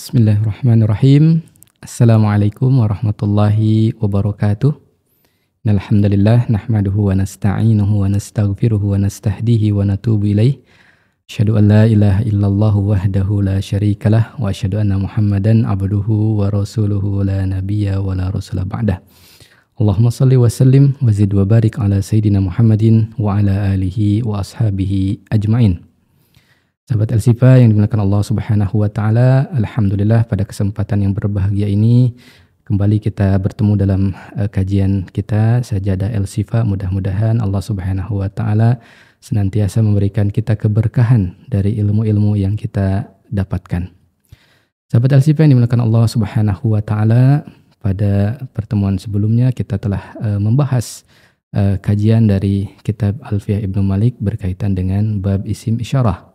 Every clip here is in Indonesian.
Bismillahirrahmanirrahim. Assalamualaikum warahmatullahi wabarakatuh. Alhamdulillah nahmaduhu wa nasta'inuhu wa nastaghfiruhu wa nastahdihi wa natubu ilaih. Asyhadu an la ilaha illallah wahdahu la syarikalah wa asyhadu anna Muhammadan abduhu wa rasuluhu la nabiyya wa la rasula ba'dah. Allahumma salli wa sallim wa zid wa barik ala sayyidina Muhammadin wa ala alihi wa ashabihi ajmain. Sahabat Elsifa yang dimuliakan Allah Subhanahu wa taala, alhamdulillah pada kesempatan yang berbahagia ini kembali kita bertemu dalam uh, kajian kita Sajadah Elsifa. Mudah-mudahan Allah Subhanahu wa taala senantiasa memberikan kita keberkahan dari ilmu-ilmu yang kita dapatkan. Sahabat Elsifa yang dimuliakan Allah Subhanahu wa taala, pada pertemuan sebelumnya kita telah uh, membahas uh, kajian dari kitab Alfiyah Ibnu Malik berkaitan dengan bab isim isyarah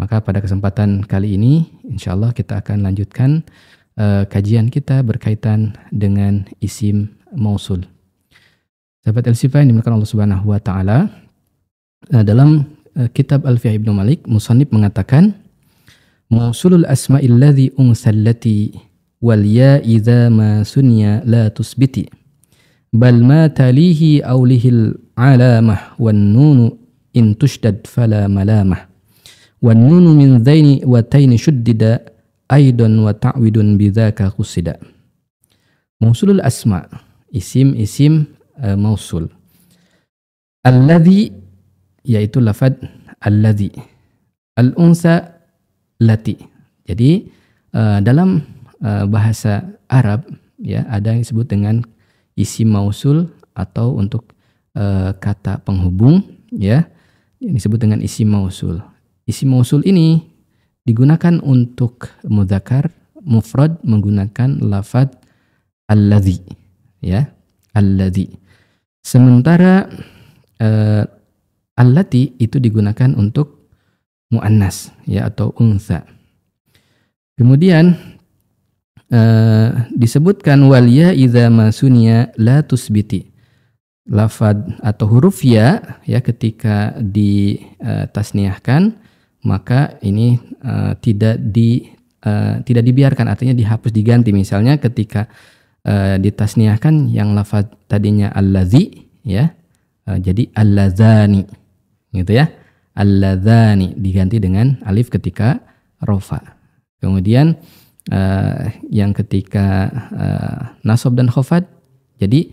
maka pada kesempatan kali ini, insya Allah kita akan lanjutkan uh, kajian kita berkaitan dengan isim mausul. Sahabat al yang dimulakan Allah Subhanahu wa taala, nah, dalam uh, kitab Alfiyah Ibnu Malik, musannif mengatakan mausulul asma'il ladzi unsallati wal ya idza ma sunya la tusbiti bal ma talihi aulihil alamah wan nunu in tushdad fala malamah wa nunu min dhaini wa taini shuddida aidan wa موصول الأسماء اسم اسم موصول isim isim uh, mausul alladhi yaitu lafad alladhi al unsa lati jadi uh, dalam uh, bahasa Arab ya ada yang disebut dengan isim mausul atau untuk uh, kata penghubung ya yang disebut dengan isim mausul Isi mausul ini digunakan untuk mudzakkar mufrad menggunakan lafad alladhi ya alladhi sementara uh, eh, allati itu digunakan untuk muannas ya atau unsa kemudian uh, disebutkan ya idza masunia la tusbiti lafad atau huruf ya ya ketika ditasniahkan eh, uh, maka ini uh, tidak di uh, tidak dibiarkan artinya dihapus diganti misalnya ketika uh, ditasniahkan yang lafaz tadinya allazi ya uh, jadi allazani gitu ya allazani diganti dengan alif ketika rofa kemudian uh, yang ketika uh, nasab dan khofat jadi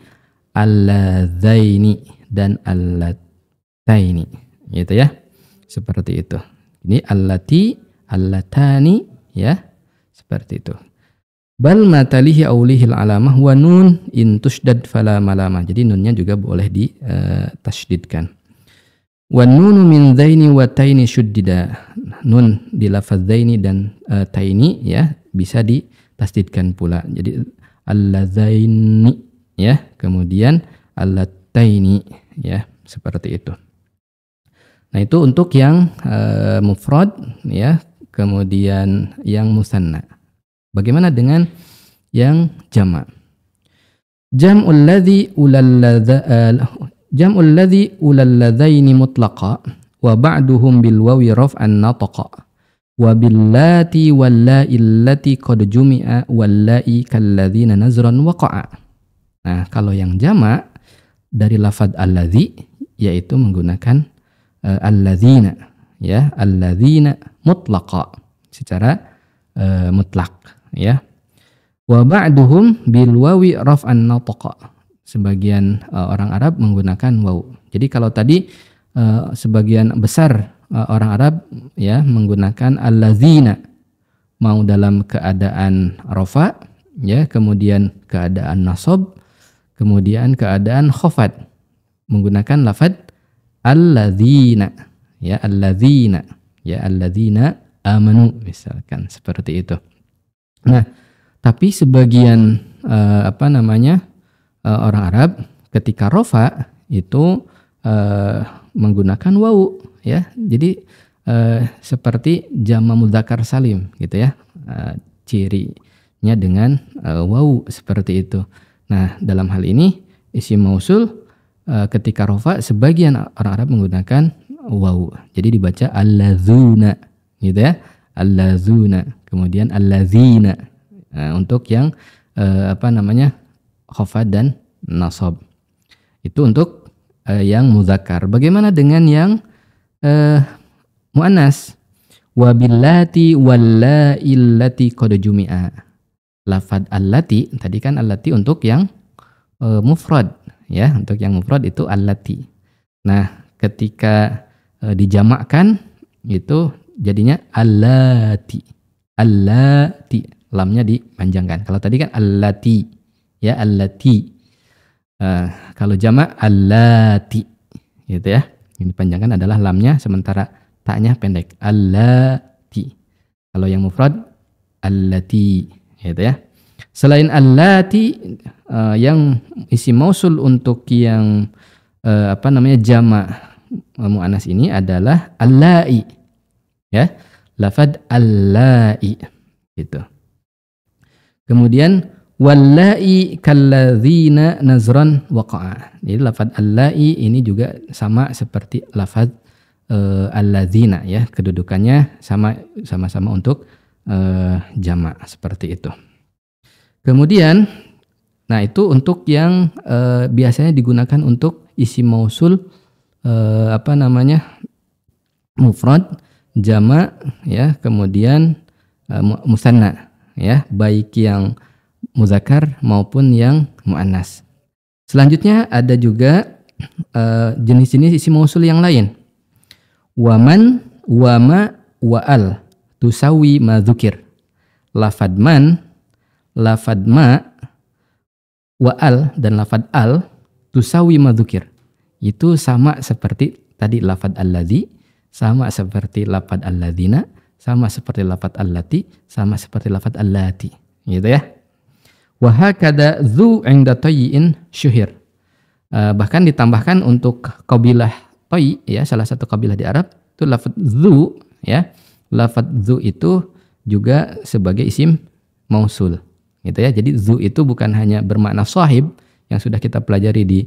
allazaini dan allataini gitu ya seperti itu ini allati, allatani, ya. Seperti itu. Bal matalihi aulihil alamah wa nun in tushdad fala malama Jadi nunnya juga boleh di eh, tasydidkan. Wa nunu min zaini wa taini syuddida Nun di lafaz zaini dan eh, taini ya bisa ditasdidkan pula. Jadi allazaini ya, kemudian allataini ya, seperti itu. Nah, itu untuk yang e, mufrad ya, kemudian yang musanna. Bagaimana dengan yang jama Jam'ul ladzi eh, jam'ul ladzi ulalladzaini mutlaqa wa ba'duhum bil wawi raf'an nataqa wa billati wallai illati qad jumi'a wallai kalladzina nazran waqa'a. Nah, kalau yang jama dari lafad alladzi yaitu menggunakan uh, alladzina ya alladzina mutlaqa secara uh, mutlak ya wa ba'duhum bil wawi raf'an nataqa sebagian uh, orang Arab menggunakan waw jadi kalau tadi uh, sebagian besar uh, orang Arab ya menggunakan alladzina mau dalam keadaan rofa ya kemudian keadaan nasob kemudian keadaan khofat menggunakan lafad alladzina ya alladzina ya alladzina amanu misalkan seperti itu. Nah, tapi sebagian uh, apa namanya eh, orang Arab ketika rofa itu eh, menggunakan wau ya. Jadi eh, seperti jama mudzakkar salim gitu ya. Eh, cirinya dengan wau seperti itu. Nah, dalam hal ini isi mausul Eh, ketika rofa sebagian orang Arab menggunakan wau, Jadi dibaca allazuna gitu ya. Allazuna, kemudian allazina. Nah, untuk yang uh, apa namanya? khofa dan nasab. Itu untuk uh, yang muzakkar. Bagaimana dengan yang uh, muannas? Wabillati illati qad jumi'a. Lafad allati tadi kan allati untuk yang uh, mufrad ya untuk yang mufrad itu allati. Nah, ketika e, dijamakkan itu jadinya allati. Allati. Lamnya dipanjangkan. Kalau tadi kan allati ya allati. E, kalau jamak allati gitu ya. Ini panjangkan adalah lamnya sementara taknya pendek. Allati. Kalau yang mufrad allati gitu ya. Selain allati uh, yang isi mausul untuk yang uh, apa namanya jamak uh, muannas ini adalah allai. Ya. Lafad allai gitu. Kemudian wallai kalladzina nazran waqa'a. Jadi lafad allai ini juga sama seperti lafad uh, eh, alladzina ya. Kedudukannya sama sama-sama untuk uh, jamak seperti itu. Kemudian, nah itu untuk yang e, biasanya digunakan untuk isi mausul e, apa namanya mufrad, jama, ya, kemudian e, musanna, ya, baik yang muzakar maupun yang muannas. Selanjutnya ada juga jenis-jenis uh, isi mausul yang lain. Waman, wama, waal, tusawi ma'zukir, lafadman lafad ma wa al dan lafad al tusawi madzukir. Itu sama seperti tadi lafad alladzi, sama seperti lafad alladzina, sama seperti lafad allati, sama seperti lafad allati. Gitu ya. Wa hakada dzu inda tayyin syuhir. Uh, bahkan ditambahkan untuk kabilah toy ya salah satu kabilah di Arab itu lafad dzu ya lafad dzu itu juga sebagai isim mausul gitu ya. Jadi zu itu bukan hanya bermakna sahib yang sudah kita pelajari di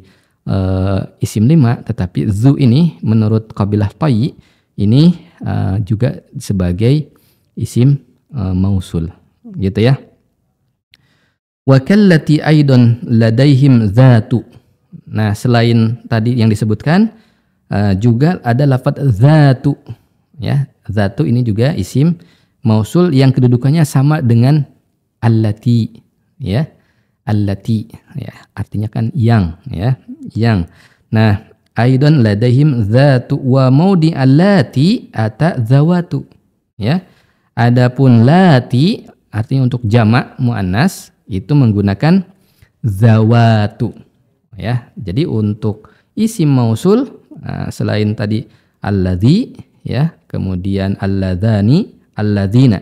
uh, isim lima, tetapi zu ini menurut kabilah payi ini uh, juga sebagai isim uh, mausul, gitu ya. Wakallati aidon ladaihim zatu. Nah, selain tadi yang disebutkan uh, juga ada lafadz zatu, ya. Zatu ini juga isim mausul yang kedudukannya sama dengan allati ya allati ya artinya kan yang ya yang nah aidan ladaihim zatu wa maudi allati ata zawatu ya adapun lati artinya untuk jamak muannas itu menggunakan zawatu ya jadi untuk isim mausul nah, selain tadi alladzi ya kemudian alladzani alladzina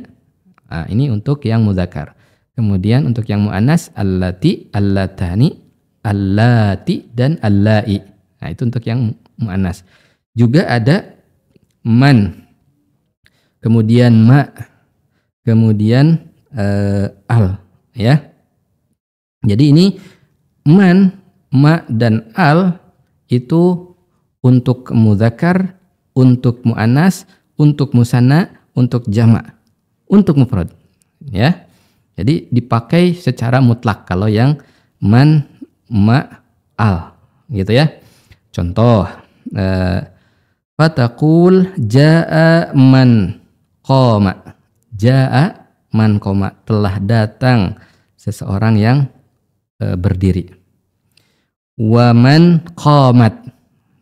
nah, ini untuk yang muzakar Kemudian untuk yang mu'anas allati, allatani, allati dan allai. Nah, itu untuk yang mu'anas. Juga ada man. Kemudian ma. Kemudian uh, al, ya. Jadi ini man, ma dan al itu untuk muzakar, untuk mu'anas, untuk musana, untuk jamak, untuk mufrad, ya. Jadi dipakai secara mutlak kalau yang man, ma, al gitu ya. Contoh eh, fatakul jaa man koma jaa man koma telah datang seseorang yang eh, berdiri. Waman komat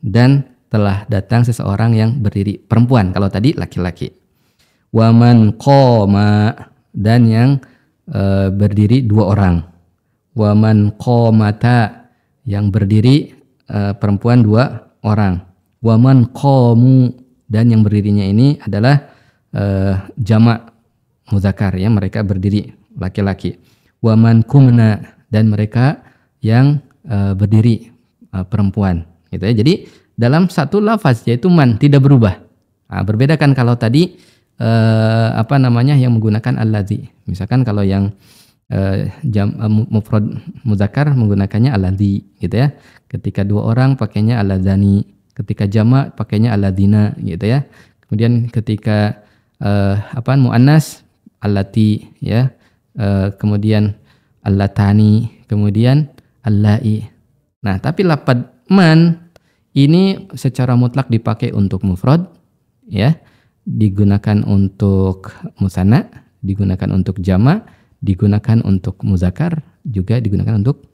dan telah datang seseorang yang berdiri perempuan kalau tadi laki-laki. Waman koma dan yang Eh, berdiri dua orang. Waman komata yang berdiri uh, perempuan dua orang. Waman komu dan yang berdirinya ini adalah uh, eh, jamak muzakar ya mereka berdiri laki-laki. Waman kumna dan mereka yang uh, berdiri uh, perempuan gitu ya. Jadi dalam satu lafaz yaitu man tidak berubah. Nah, kan kalau tadi eh, apa namanya yang menggunakan alladzi. Misalkan kalau yang eh, jam eh, mufrad muzakkar menggunakannya alladzi gitu ya. Ketika dua orang pakainya alladzani, ketika jamak pakainya alladzina gitu ya. Kemudian ketika eh, apa muannas allati ya. Eh, kemudian allatani, kemudian allai. Nah, tapi lapad man ini secara mutlak dipakai untuk mufrad ya digunakan untuk musana, digunakan untuk jama, digunakan untuk muzakar, juga digunakan untuk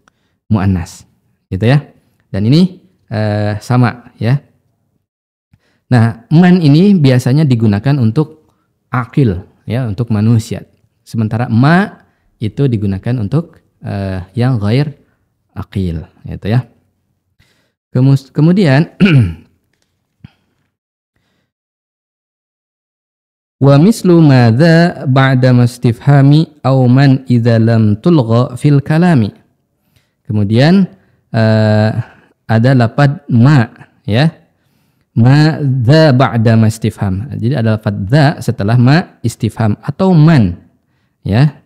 muannas. Gitu ya. Dan ini eh, sama ya. Nah, man ini biasanya digunakan untuk akil ya, untuk manusia. Sementara ma itu digunakan untuk eh, yang ghair akil gitu ya. kemudian Wa mislu madza ba'da mastifhami aw man idza lam tulgha fil kalami. Kemudian uh, ada lapat ma ya. Ma dza ba'da mastifham. Jadi ada lapat dza setelah ma istifham atau man ya.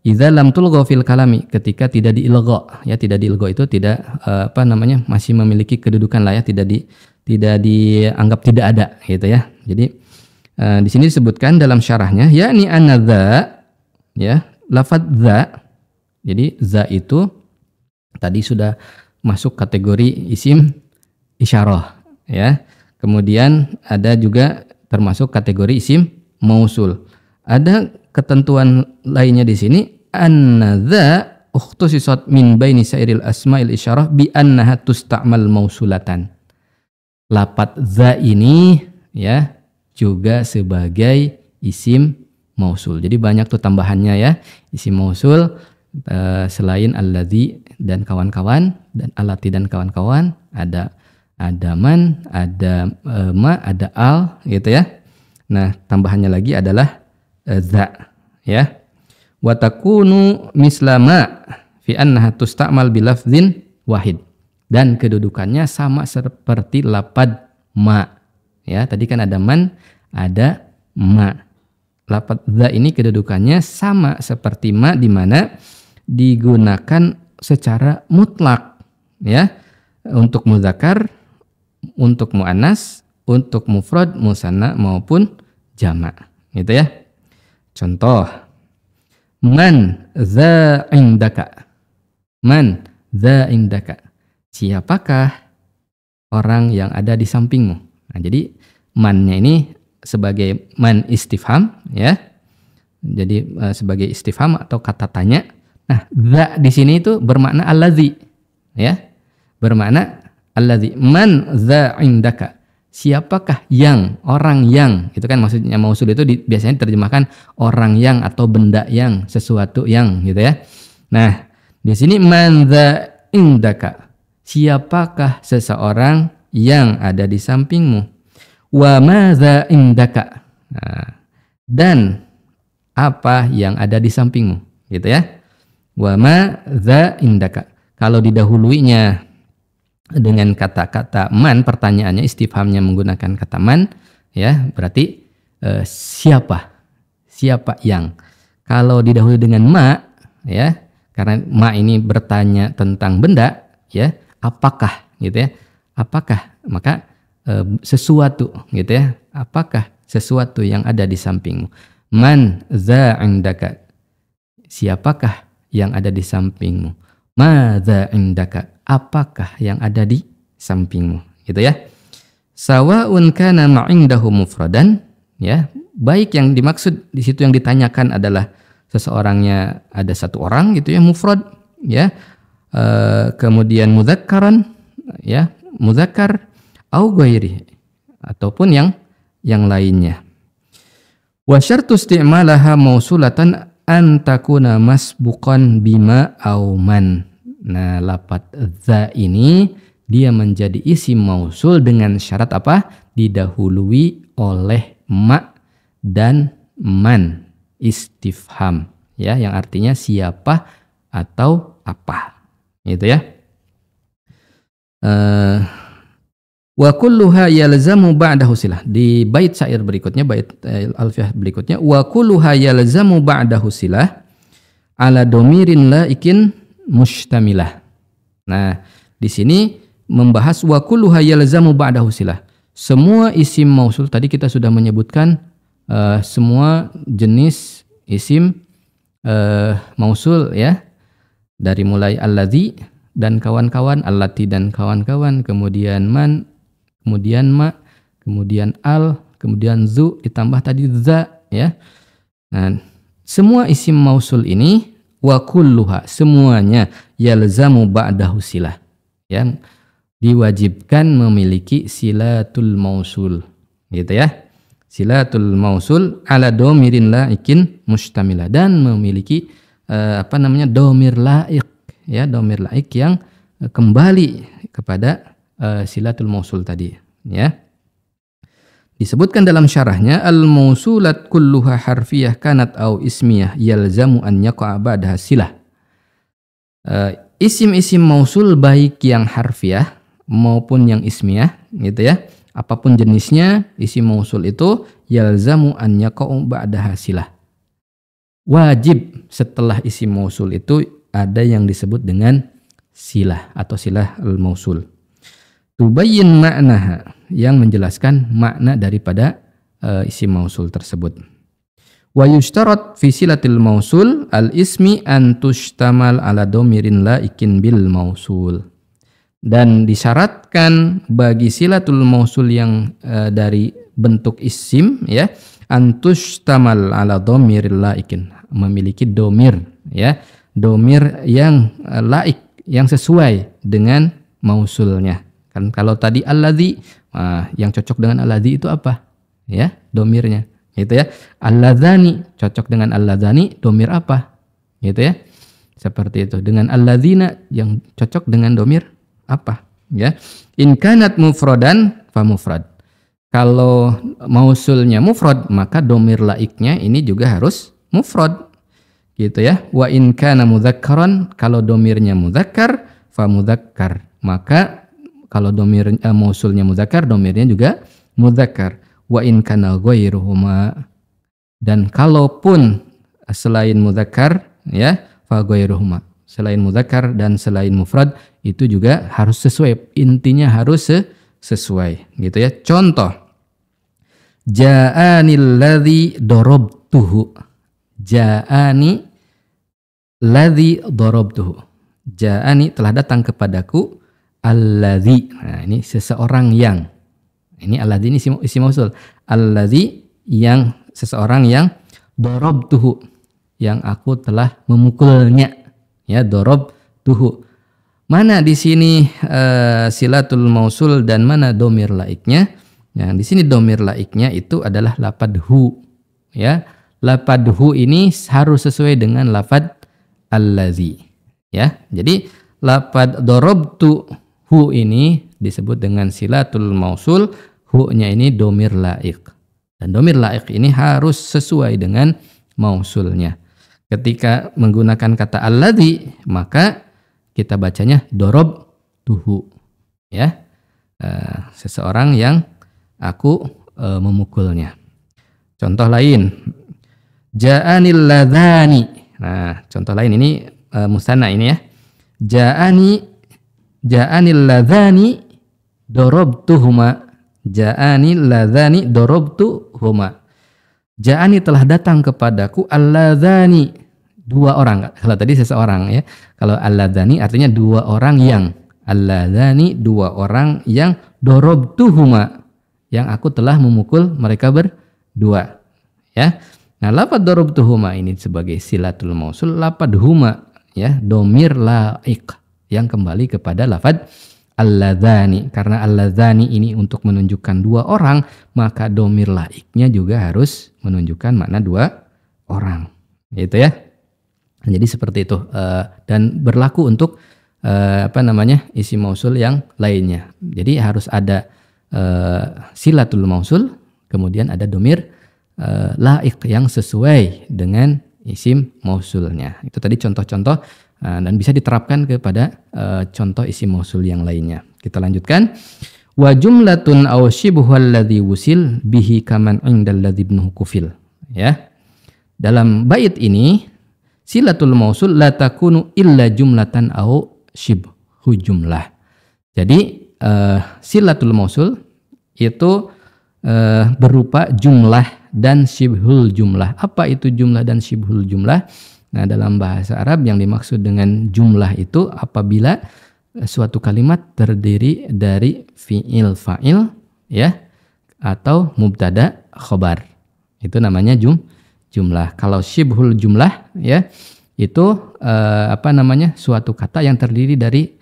Idza lam tulgha fil kalami ketika tidak diilgha ya tidak diilgha itu tidak uh, apa namanya masih memiliki kedudukan lah ya tidak di tidak dianggap tidak ada gitu ya. Jadi Eh, di sini disebutkan dalam syarahnya yakni anadza ya lafaz za jadi za itu tadi sudah masuk kategori isim isyarah ya kemudian ada juga termasuk kategori isim mausul ada ketentuan lainnya di sini anadza ukhtusisat min baini sairil asma'il isyarah bi annaha tusta'mal mausulatan lafaz za ini ya juga sebagai isim mausul. Jadi banyak tuh tambahannya ya. Isim mausul eh, selain alladzi dan kawan-kawan dan alati dan kawan-kawan ada adaman ada eh, ma, ada al gitu ya. Nah, tambahannya lagi adalah eh, za ya. Wa takunu mislama fi annaha tusta'mal bilafzin wahid dan kedudukannya sama seperti lapad ma Ya, tadi kan ada man, ada ma. Lapat za ini kedudukannya sama seperti ma di mana digunakan secara mutlak ya untuk muzakar, untuk muannas, untuk mufrad, musanna maupun jamak. Gitu ya. Contoh man za indaka. Man za indaka. Siapakah orang yang ada di sampingmu? Nah, jadi mannya ini sebagai man istifham ya. Jadi uh, sebagai istifham atau kata tanya. Nah, za di sini itu bermakna allazi ya. Bermakna allazi man za indaka. Siapakah yang orang yang itu kan maksudnya mausul itu di, biasanya terjemahkan orang yang atau benda yang sesuatu yang gitu ya. Nah, di sini man za indaka. Siapakah seseorang yang ada di sampingmu. Wa maza indaka. Nah, dan apa yang ada di sampingmu, gitu ya. Wa maza indaka. Kalau didahuluinya dengan kata-kata man, pertanyaannya istifhamnya menggunakan kata man, ya, berarti eh, siapa? Siapa yang? Kalau didahului dengan ma, ya, karena ma ini bertanya tentang benda, ya, apakah gitu ya apakah maka e, sesuatu gitu ya apakah sesuatu yang ada di sampingmu man indaka siapakah yang ada di sampingmu ma indaka apakah yang ada di sampingmu gitu ya sawaun kana indahu mufradan ya baik yang dimaksud di situ yang ditanyakan adalah seseorangnya ada satu orang gitu ya mufrad ya e, kemudian mudzakkaran ya mudzakkar au ghairi ataupun yang yang lainnya. Wa syartu isti'malaha mausulatan an takuna masbuqan bima au man. Nah, lapat za ini dia menjadi isi mausul dengan syarat apa? Didahului oleh ma dan man istifham ya yang artinya siapa atau apa. Gitu ya. Eh, wa kulluha yalzamu ba'dahu silah di bait syair berikutnya bait eh, berikutnya wa kulluha yalzamu ba'dahu silah ala domirin ikin mustamilah nah di sini membahas wa kulluha yalzamu ba'dahu silah semua isim mausul tadi kita sudah menyebutkan uh, semua jenis isim uh, mausul ya dari mulai alladzi dan kawan-kawan alati dan kawan-kawan kemudian man kemudian ma kemudian al kemudian zu ditambah tadi za ya nah semua isi mausul ini wa kulluha semuanya yalzamu ba'dahu silah ya diwajibkan memiliki silatul mausul gitu ya silatul mausul ala domirin laikin mustamila dan memiliki uh, apa namanya domir ya domir laik yang eh, kembali kepada uh, silatul mausul tadi ya disebutkan dalam syarahnya al mausulat kulluha harfiyah kanat au ismiyah yalzamu an yaqa'a ba'daha silah isim eh, isim-isim mausul baik yang harfiah maupun yang ismiyah gitu ya apapun jenisnya isim mausul itu yalzamu an yaqa'u ba'daha silah wajib setelah isim mausul itu ada yang disebut dengan silah atau silah al-mausul. Tubayyin maknaha yang menjelaskan makna daripada uh, isi mausul tersebut. Wa yushtarat fi silatil mausul al-ismi an tushtamal ala domirin laikin bil mausul. Dan disyaratkan bagi silatul mausul yang uh, dari bentuk isim ya antushtamal ala la ikin memiliki domir ya domir yang eh, laik, yang sesuai dengan mausulnya. Kan kalau tadi alladzi nah, yang cocok dengan alladzi itu apa? Ya, domirnya. Gitu ya. Alladzani cocok dengan alladzani domir apa? Gitu ya. Seperti itu. Dengan alladzina yang cocok dengan domir apa? Ya. In kanat mufradan fa mufrad. Kalau mausulnya mufrad, maka domir laiknya ini juga harus mufrad gitu ya wa in kana mudzakkaran kalau domirnya mudzakkar fa mudzakkar maka kalau domir eh, mausulnya mudzakkar domirnya juga mudzakkar wa in kana ghairuhuma dan kalaupun selain mudzakkar ya fa ghairuhuma selain mudzakkar dan selain mufrad itu juga harus sesuai intinya harus se sesuai gitu ya contoh ja'anil ladzi darabtuhu Ja'ani ladhi dorobduhu Ja'ani telah datang kepadaku alladhi. Nah, ini seseorang yang. Ini alladhi ini isim, mausul Alladhi yang seseorang yang dorobduhu Yang aku telah memukulnya. Ya, tuhu Mana di sini uh, silatul mausul dan mana domir laiknya? Yang nah, di sini domir laiknya itu adalah lapad hu. Ya, Lafadhu ini harus sesuai dengan lafad allazi. Ya, jadi lafad dorobtu hu ini disebut dengan silatul mausul, hu-nya ini domir laik. Dan domir laik ini harus sesuai dengan mausulnya. Ketika menggunakan kata allazi, maka kita bacanya dorob tuhu. Ya, eh, seseorang yang aku eh, memukulnya. Contoh lain, Ja'anil ladhani. Nah, contoh lain ini uh, eh, musana ini ya. Ja'ani ja'ani ladhani dorobtuhuma. Ja'ani ladhani dorobtuhuma. Ja'ani telah datang kepadaku alladhani. Dua orang. Kalau tadi seseorang ya. Kalau alladhani artinya dua orang yang. Alladhani dua orang yang tuhuma Yang aku telah memukul mereka berdua. Ya. Nah, lapad tuhuma ini sebagai silatul mausul lapad huma ya, domir laik yang kembali kepada lafad alladzani karena alladzani ini untuk menunjukkan dua orang maka domir laiknya juga harus menunjukkan makna dua orang gitu ya jadi seperti itu eh, dan berlaku untuk eh, apa namanya isi mausul yang lainnya jadi harus ada eh, silatul mausul kemudian ada domir uh, laik yang sesuai dengan isim mausulnya. Itu tadi contoh-contoh uh, dan bisa diterapkan kepada uh, contoh isim mausul yang lainnya. Kita lanjutkan. Wa jumlatun aw syibhul wusil bihi kaman indal ladzi kufil. Ya. Dalam bait ini silatul mausul la takunu illa jumlatan aw syibhu jumlah. Jadi uh, silatul mausul itu uh, berupa jumlah dan syibhul jumlah. Apa itu jumlah dan syibhul jumlah? Nah, dalam bahasa Arab yang dimaksud dengan jumlah itu apabila eh, suatu kalimat terdiri dari fiil fa'il ya atau mubtada khobar. Itu namanya jum jumlah. Kalau syibhul jumlah ya itu eh, apa namanya suatu kata yang terdiri dari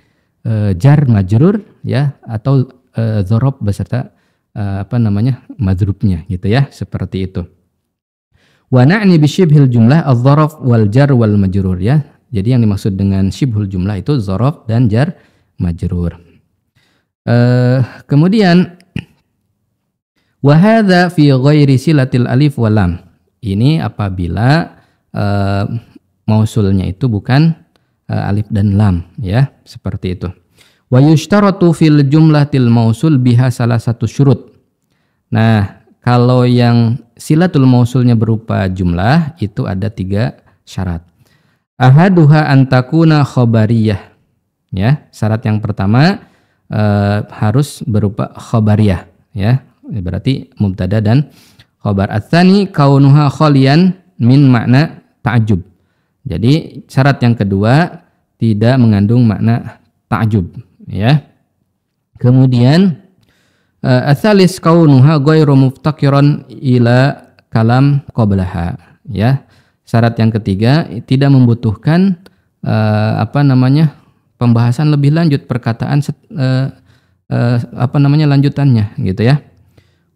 eh, jar majrur ya atau eh, zorob beserta Eh, apa namanya madrubnya gitu ya seperti itu wana ini bi syibhil jumlah al-zorof wal jar wal majrur ya jadi yang dimaksud dengan shibhul jumlah itu zorof dan jar majrur uh, kemudian wahada fi ghairi silatil alif walam ini apabila uh, mausulnya itu bukan uh, alif dan lam ya seperti itu Wa yushtaratu fil jumlatil mausul biha salah satu syurut. Nah, kalau yang silatul mausulnya berupa jumlah itu ada tiga syarat. Ahaduha antakuna khobariyah. Ya, syarat yang pertama eh, harus berupa khobariyah. Ya, berarti mubtada dan khobar. Atsani kaunuha kholian min makna ta'jub. Jadi syarat yang kedua tidak mengandung makna ta'jub ya kemudian eh, asalis kaunuha ghairu muftakiran ila kalam qablaha ya syarat yang ketiga tidak membutuhkan uh, apa namanya pembahasan lebih lanjut perkataan uh, uh, apa namanya lanjutannya gitu ya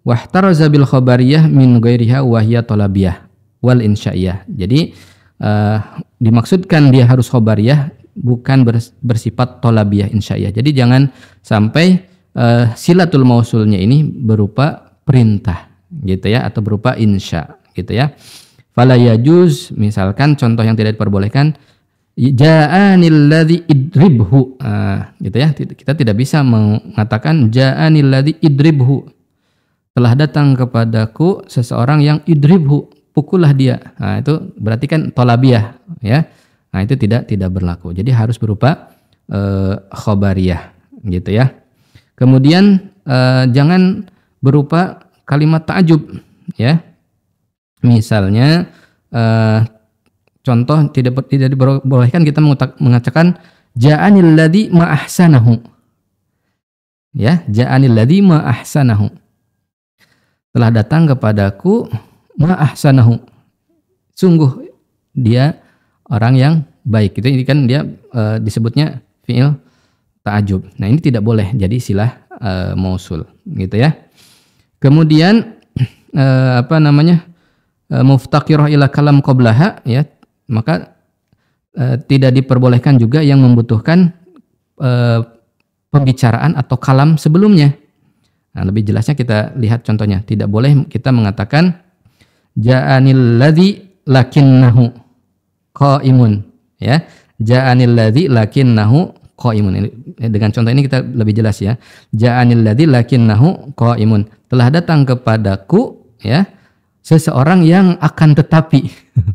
Wahtar zabil khabariyah min ghairiha wa hiya talabiyah wal insya'iyah jadi uh, dimaksudkan dia harus khabariyah bukan bersifat tolabiyah insya'iyah. Jadi jangan sampai uh, silatul mausulnya ini berupa perintah gitu ya atau berupa insya gitu ya. Fala yajuz misalkan contoh yang tidak diperbolehkan ja'anilladzi idribhu uh, gitu ya. Kita tidak bisa mengatakan ja'anilladzi idribhu. Telah datang kepadaku seseorang yang idribhu, pukullah dia. Nah, itu berarti kan tolabiyah ya Nah, itu tidak tidak berlaku. Jadi harus berupa e, eh, khobariyah gitu ya. Kemudian e, jangan berupa kalimat takjub ya. Misalnya e, contoh tidak tidak diperbolehkan kita mengatakan ja'anil ladzi ma'ahsanahu. Ya, ja'anil ladzi ma'ahsanahu. Telah datang kepadaku ma'ahsanahu. Sungguh dia orang yang baik. Itu ini kan dia e, disebutnya fiil ta'ajub. Nah, ini tidak boleh jadi silah e, mausul gitu ya. Kemudian e, apa namanya? E, muftaqirah ila kalam qoblaha ya. Maka e, tidak diperbolehkan juga yang membutuhkan e, pembicaraan atau kalam sebelumnya. Nah, lebih jelasnya kita lihat contohnya. Tidak boleh kita mengatakan ja'anil ladzi lakinnahu qaimun ya ja'anil ladzi lakinnahu qaimun eh, dengan contoh ini kita lebih jelas ya ja'anil ladzi lakinnahu qaimun telah datang kepadaku ya seseorang yang akan tetapi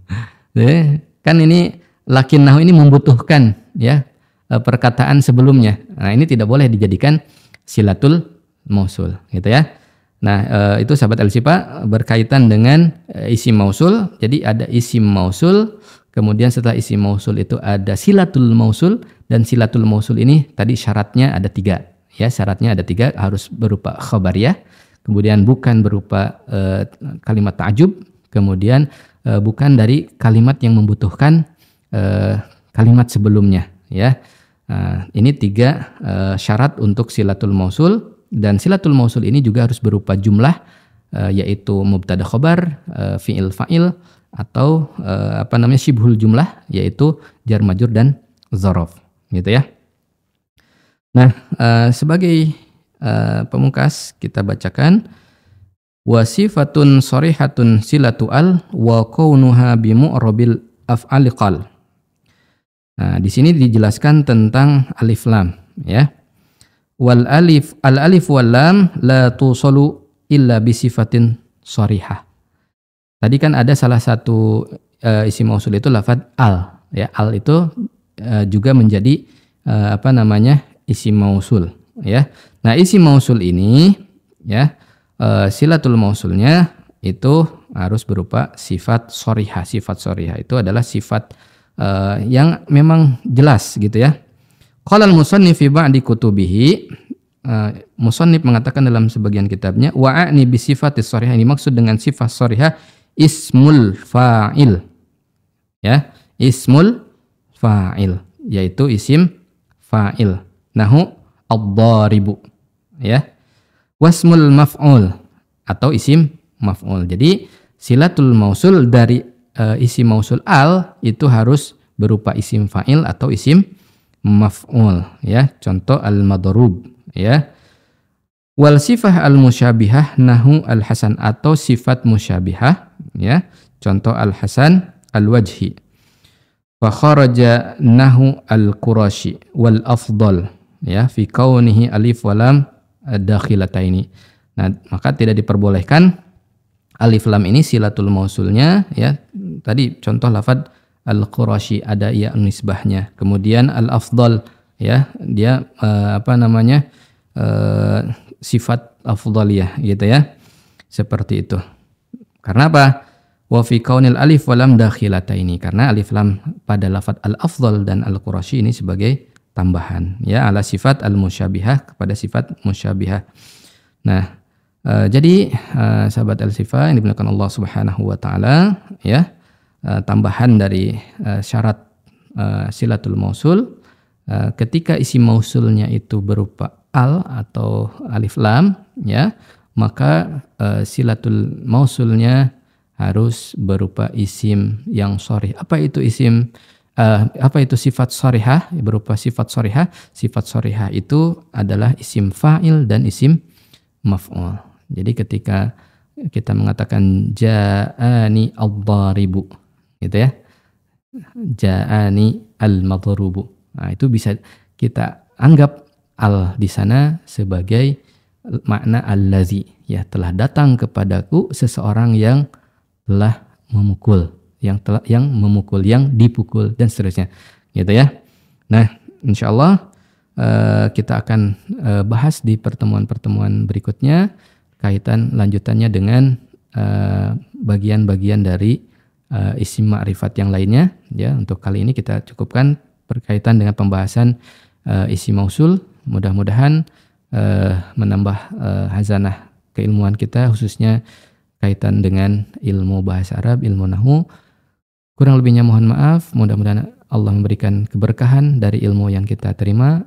eh, kan ini lakin nahu ini membutuhkan ya eh, perkataan sebelumnya nah ini tidak boleh dijadikan silatul mausul gitu ya Nah, itu sahabat Elsipa berkaitan dengan isi mausul. Jadi ada isi mausul Kemudian setelah isi mausul itu ada silatul mausul dan silatul mausul ini tadi syaratnya ada tiga ya syaratnya ada tiga harus berupa khobar ya kemudian bukan berupa e, kalimat ta'jub kemudian e, bukan dari kalimat yang membutuhkan e, kalimat sebelumnya ya ini tiga e, syarat untuk silatul mausul dan silatul mausul ini juga harus berupa jumlah e, yaitu mubtada khobar e, fiil fa'il atau eh, apa namanya syibhul jumlah yaitu jar majur dan zorof gitu ya. Nah, eh, sebagai eh, pemungkas kita bacakan wasifatun sorihatun silatu al wa kaunuha af af'aliqal. Nah, di sini dijelaskan tentang alif lam ya. Wal alif al alif wal lam la tusalu illa bisifatin sorihah Tadi kan ada salah satu uh, eh, isi mausul itu lafad al, ya al itu uh, juga menjadi uh, apa namanya isi mausul, ya. Nah isi mausul ini, ya uh, silatul mausulnya itu harus berupa sifat soriha. Sifat soriha itu adalah sifat uh, yang memang jelas gitu ya. Kalau musonif musannif di kutubihi musonif mengatakan dalam sebagian kitabnya wa'ani bi sifatis sorihah ini maksud dengan sifat sorihah ismul fa'il. Ya, ismul fa'il yaitu isim fa'il. Nahu ad dharibu Ya. Wasmul maf'ul atau isim maf'ul. Jadi silatul mausul dari uh, eh, isim mausul al itu harus berupa isim fa'il atau isim maf'ul ya. Contoh al-madrub ya. Wal sifah al-musyabihah nahu al-hasan atau sifat musyabihah ya contoh Al Hasan Al Wajhi fa kharaja nahu al qurashi wal afdal ya fi kaunihi alif walam dakhilataini nah maka tidak diperbolehkan alif lam ini silatul mausulnya ya tadi contoh lafad al qurashi ada ya nisbahnya kemudian al afdal ya dia uh, apa namanya uh, sifat afdaliyah gitu ya seperti itu karena apa? Wa fi kaunil alif walam dakhilata ini karena alif lam pada lafat al afdal dan al qurasyi ini sebagai tambahan ya ala sifat al musyabihah kepada sifat musyabihah. Nah, Uh, jadi uh, sahabat al-sifa yang dimuliakan Allah Subhanahu wa taala ya uh, tambahan dari uh, syarat uh, silatul mausul uh, ketika isi mausulnya itu berupa al atau alif lam ya maka uh, silatul mausulnya harus berupa isim yang sore. Apa itu isim? Uh, apa itu sifat soriha Berupa sifat soriha Sifat soriha itu adalah isim fa'il dan isim maf'ul. Jadi ketika kita mengatakan ja'ani al baribu gitu ya. Ja'ani al Nah, itu bisa kita anggap al di sana sebagai makna allazi ya telah datang kepadaku seseorang yang telah memukul yang telah yang memukul yang dipukul dan seterusnya gitu ya nah insyaallah uh, kita akan eh, bahas di pertemuan-pertemuan berikutnya kaitan lanjutannya dengan eh, bagian-bagian dari uh, isim ma'rifat yang lainnya ya untuk kali ini kita cukupkan berkaitan dengan pembahasan uh, isi mausul mudah-mudahan uh, menambah uh, hazanah keilmuan kita khususnya kaitan dengan ilmu bahasa Arab, ilmu nahu. Kurang lebihnya mohon maaf, mudah-mudahan Allah memberikan keberkahan dari ilmu yang kita terima.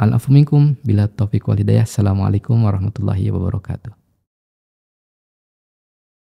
Al-afu bila taufiq wal hidayah. Assalamualaikum warahmatullahi wabarakatuh.